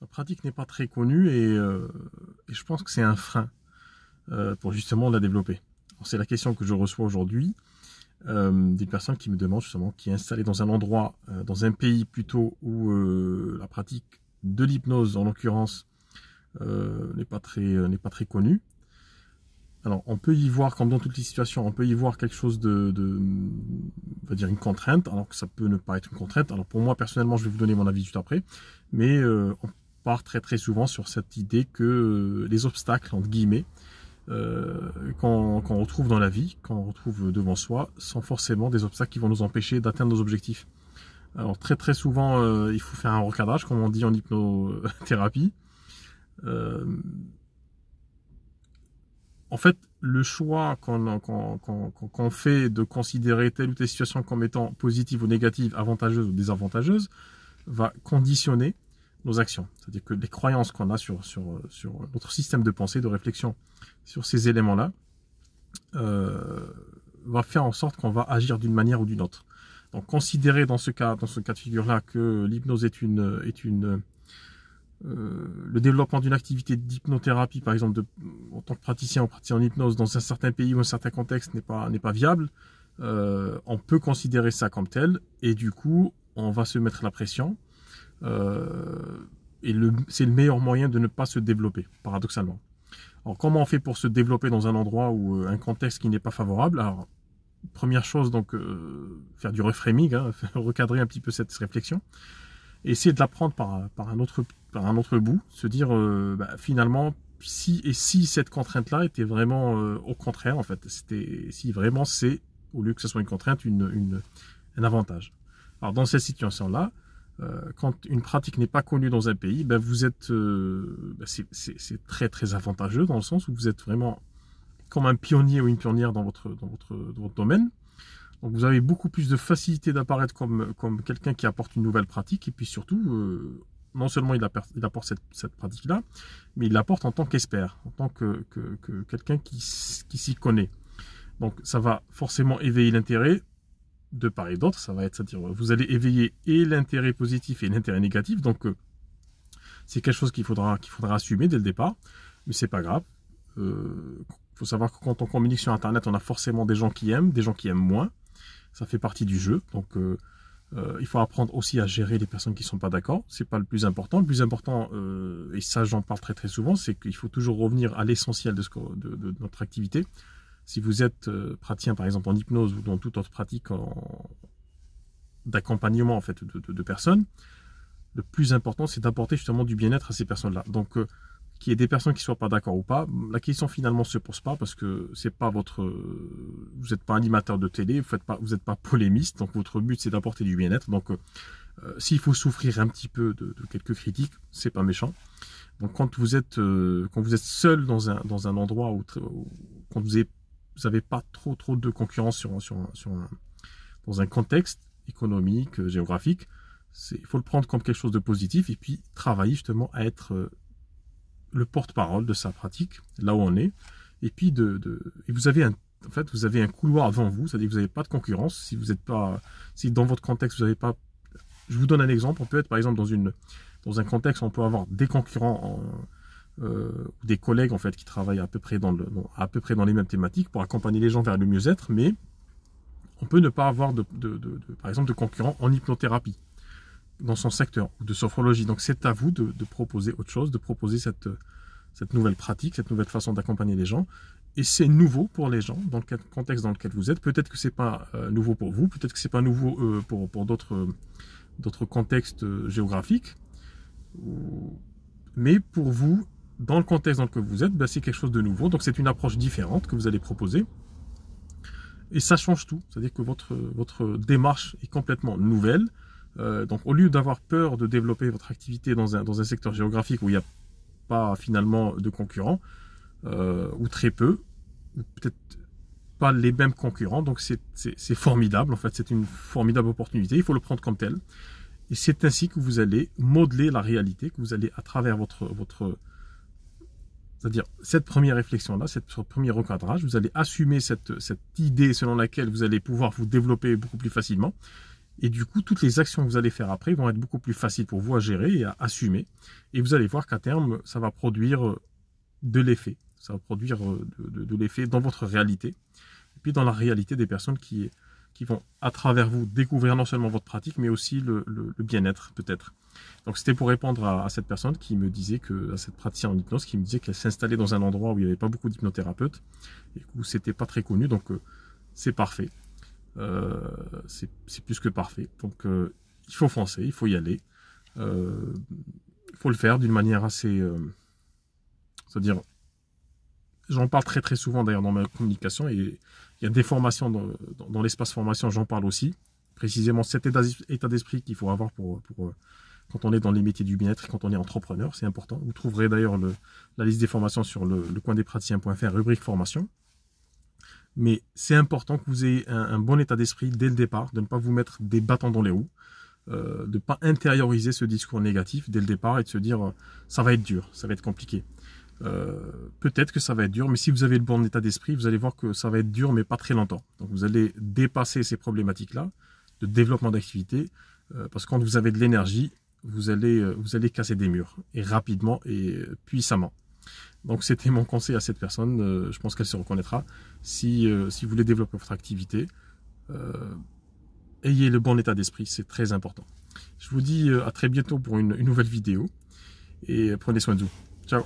La pratique n'est pas très connue et, euh, je pense que c'est un frein euh, pour justement la développer. C'est la question que je reçois aujourd'hui des euh, d'une personne qui me demande justement qui est installée dans un endroit, dans un pays plutôt où la pratique de l'hypnose en l'occurrence n'est pas très pas très connue. Alors on peut y voir, comme dans toutes les situations, on peut y voir quelque chose de, on va dire une contrainte, alors que ça peut ne pas être une contrainte. Alors pour moi personnellement, je vais vous donner mon avis juste après, mais on très très souvent sur cette idée que euh, les obstacles, entre guillemets, euh, qu'on retrouve dans la vie, qu'on retrouve devant soi, sont forcément des obstacles qui vont nous empêcher d'atteindre nos objectifs. Alors très très souvent, euh, il faut faire un recadrage, comme on dit en hypnothérapie. en fait, le choix qu'on fait de considérer telle ou telle situation comme étant positive ou négative, avantageuse ou désavantageuse, va conditionner nos actions. C'est-à-dire que les croyances qu'on a sur, sur, sur notre système de pensée, de réflexion, sur ces éléments-là, euh, va faire en sorte qu'on va agir d'une manière ou d'une autre. Donc considérer dans ce cas, dans ce cas de figure-là que l'hypnose est une, est une euh, le développement d'une activité d'hypnothérapie, par exemple, en tant que praticien ou praticien en hypnose dans un certain pays ou un certain contexte n'est pas, n'est pas viable, euh, on peut considérer ça comme tel et du coup on va se mettre la pression euh, et c'est le meilleur moyen de ne pas se développer, paradoxalement. Alors comment on fait pour se développer dans un endroit ou euh, un contexte qui n'est pas favorable Alors première chose, donc euh, faire du reframing, hein, recadrer un petit peu cette réflexion, essayer de la prendre par, par, un, autre, par un autre bout, se dire bah, finalement si et si cette contrainte-là était vraiment au contraire en fait, c'était si vraiment c'est au lieu que ce soit une contrainte une, une un avantage. Alors dans cette situation-là, euh, quand une pratique n'est pas connue dans un pays, ben vous êtes, euh, ben, c'est très très avantageux dans le sens où vous êtes vraiment comme un pionnier ou une pionnière dans votre, dans votre, votre domaine. Donc vous avez beaucoup plus de facilité d'apparaître comme, comme quelqu'un qui apporte une nouvelle pratique et puis surtout, euh, non seulement il, apporte, cette, pratique-là, mais il l'apporte en tant qu'expert, en tant que, que, que quelqu'un qui, qui s'y connaît. Donc ça va forcément éveiller l'intérêt, de part et d'autre, ça va être, cest dire vous allez éveiller et l'intérêt positif et l'intérêt négatif. Donc, euh, c'est quelque chose qu'il faudra, qu'il faudra assumer dès le départ, mais c'est pas grave. Il euh, faut savoir que quand on communique sur Internet, on a forcément des gens qui aiment, des gens qui aiment moins. Ça fait partie du jeu. Donc, euh, il faut apprendre aussi à gérer les personnes qui ne sont pas d'accord. C'est pas le plus important. Le plus important, et ça j'en parle très très souvent, c'est qu'il faut toujours revenir à l'essentiel de notre activité. Si vous êtes euh, praticien, par exemple, en hypnose ou dans toute autre pratique en... d'accompagnement en fait de, personnes, le plus important, c'est d'apporter justement du bien-être à ces personnes-là. Donc, qui euh, qu'il y ait des personnes qui soient pas d'accord ou pas, la question finalement se pose pas parce que c'est pas votre, vous n'êtes pas animateur de télé, vous n'êtes pas, vous êtes pas polémiste, donc votre but c'est d'apporter du bien-être. Donc, euh, s'il faut souffrir un petit peu de, quelques critiques, c'est pas méchant. Donc, quand vous êtes, quand vous êtes seul dans un, dans un endroit où, quand vous vous n'avez pas trop trop de concurrence sur, sur, dans un contexte économique, euh, géographique, il faut le prendre comme quelque chose de positif et puis travailler justement à être euh, le porte-parole de sa pratique, là où on est. Et puis, de, et vous avez un, en fait, vous avez un couloir devant vous, c'est-à-dire que vous n'avez pas de concurrence. Si vous n'êtes pas, si dans votre contexte, vous n'avez pas, je vous donne un exemple, on peut être par exemple dans une, dans un contexte, où on peut avoir des concurrents en, euh, des collègues en fait qui travaillent à peu près dans, le, à peu près dans les mêmes thématiques pour accompagner les gens vers le mieux-être, mais on peut ne pas avoir de, de, par exemple de concurrents en hypnothérapie dans son secteur de sophrologie. Donc c'est à vous de, proposer autre chose, de proposer cette, cette nouvelle pratique, cette nouvelle façon d'accompagner les gens. Et c'est nouveau pour les gens dans le contexte dans lequel vous êtes. Peut-être que c'est pas euh, nouveau pour vous, peut-être que c'est pas nouveau euh, pour, pour d'autres d'autres contextes euh, géographiques. Mais pour vous, dans le contexte dans lequel vous êtes, bah, c'est quelque chose de nouveau. Donc c'est une approche différente que vous allez proposer. Et ça change tout. C'est-à-dire que votre, votre démarche est complètement nouvelle. Euh, donc au lieu d'avoir peur de développer votre activité dans un, dans un secteur géographique où il n'y a pas finalement de concurrents, euh, ou très peu, ou peut-être pas les mêmes concurrents. Donc c'est formidable. En fait, c'est une formidable opportunité. Il faut le prendre comme tel. Et c'est ainsi que vous allez modeler la réalité, que vous allez à travers votre, votre, c'est-à-dire, cette première réflexion-là, ce premier recadrage, vous allez assumer cette, idée selon laquelle vous allez pouvoir vous développer beaucoup plus facilement. Et du coup, toutes les actions que vous allez faire après vont être beaucoup plus faciles pour vous à gérer et à assumer. Et vous allez voir qu'à terme, ça va produire euh, de l'effet. Ça va produire euh, de, de l'effet dans votre réalité. Et puis dans la réalité des personnes qui, qui vont à travers vous découvrir non seulement votre pratique, mais aussi le, bien-être peut-être. Donc c'était pour répondre à, cette personne qui me disait que, à cette praticienne en hypnose, qui me disait qu'elle s'installait dans un endroit où il n'y avait pas beaucoup d'hypnothérapeutes et où c'était pas très connu, donc euh, c'est parfait. Euh, c'est plus que parfait. Donc euh, il faut foncer, il faut y aller. Il faut le faire d'une manière assez... c'est-à-dire j'en parle très très souvent d'ailleurs dans ma communication et il y a des formations dans, l'espace formation, j'en parle aussi. Précisément cet état d'esprit qu'il faut avoir pour, euh, quand on est dans les métiers du bien-être et quand on est entrepreneur, c'est important. Vous trouverez d'ailleurs la liste des formations sur le, le coin des praticiens.fr, rubrique formation. Mais c'est important que vous ayez un, bon état d'esprit dès le départ, de ne pas vous mettre des bâtons dans les roues, euh, de ne pas intérioriser ce discours négatif dès le départ et de se dire euh, ça va être dur, ça va être compliqué. Euh, peut-être que ça va être dur, mais si vous avez le bon état d'esprit, vous allez voir que ça va être dur, mais pas très longtemps. Donc vous allez dépasser ces problématiques-là de développement d'activité, euh, parce que quand vous avez de l'énergie, vous allez, euh, vous allez casser des murs, et rapidement et puissamment. Donc c'était mon conseil à cette personne, je pense qu'elle se reconnaîtra. Si, si vous voulez développer votre activité, ayez le bon état d'esprit, c'est très important. Je vous dis à très bientôt pour une nouvelle vidéo, et prenez soin de vous. Ciao